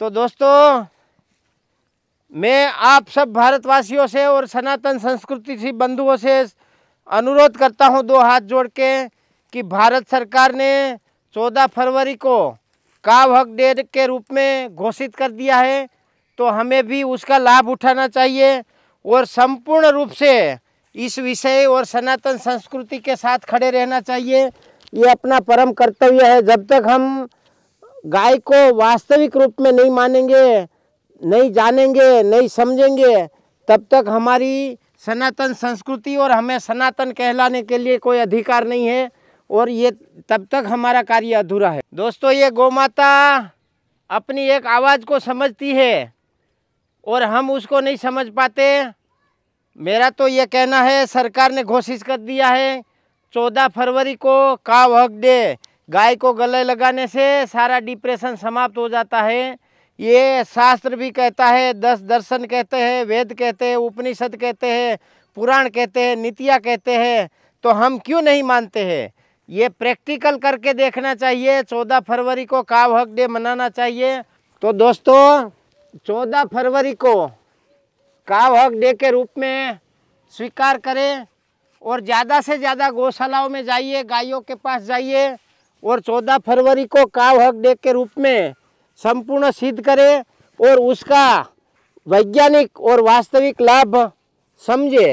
तो दोस्तों मैं आप सब भारतवासियों से और सनातन संस्कृति से बंधुओं से अनुरोध करता हूं दो हाथ जोड़ के कि भारत सरकार ने 14 फरवरी को काव हक डे के रूप में घोषित कर दिया है तो हमें भी उसका लाभ उठाना चाहिए और संपूर्ण रूप से इस विषय और सनातन संस्कृति के साथ खड़े रहना चाहिए ये अपना परम कर्तव्य है जब तक हम गाय को वास्तविक रूप में नहीं मानेंगे नहीं जानेंगे नहीं समझेंगे तब तक हमारी सनातन संस्कृति और हमें सनातन कहलाने के लिए कोई अधिकार नहीं है और ये तब तक हमारा कार्य अधूरा है दोस्तों ये गौ माता अपनी एक आवाज़ को समझती है और हम उसको नहीं समझ पाते मेरा तो ये कहना है सरकार ने घोषित कर दिया है चौदह फरवरी को का वर्क डे गाय को गले लगाने से सारा डिप्रेशन समाप्त हो जाता है ये शास्त्र भी कहता है दस दर्शन कहते हैं वेद कहते हैं उपनिषद कहते हैं पुराण कहते हैं नितिया कहते हैं तो हम क्यों नहीं मानते हैं ये प्रैक्टिकल करके देखना चाहिए चौदह फरवरी को काव हक डे मनाना चाहिए तो दोस्तों चौदह फरवरी को काव हक डे के रूप में स्वीकार करें और ज़्यादा से ज़्यादा गौशालाओं में जाइए गायों के पास जाइए और 14 फरवरी को काव हक डे के रूप में संपूर्ण सिद्ध करें और उसका वैज्ञानिक और वास्तविक लाभ समझे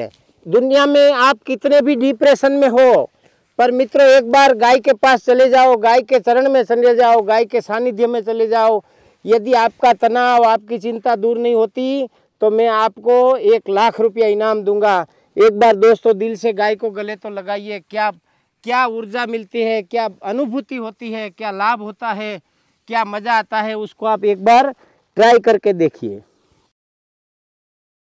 दुनिया में आप कितने भी डिप्रेशन में हो पर मित्रों एक बार गाय के पास चले जाओ गाय के चरण में चले जाओ गाय के सानिध्य में चले जाओ यदि आपका तनाव आपकी चिंता दूर नहीं होती तो मैं आपको एक लाख रुपया इनाम दूंगा एक बार दोस्तों दिल से गाय को गले तो लगाइए क्या क्या ऊर्जा मिलती है क्या अनुभूति होती है क्या लाभ होता है क्या मज़ा आता है उसको आप एक बार ट्राई करके देखिए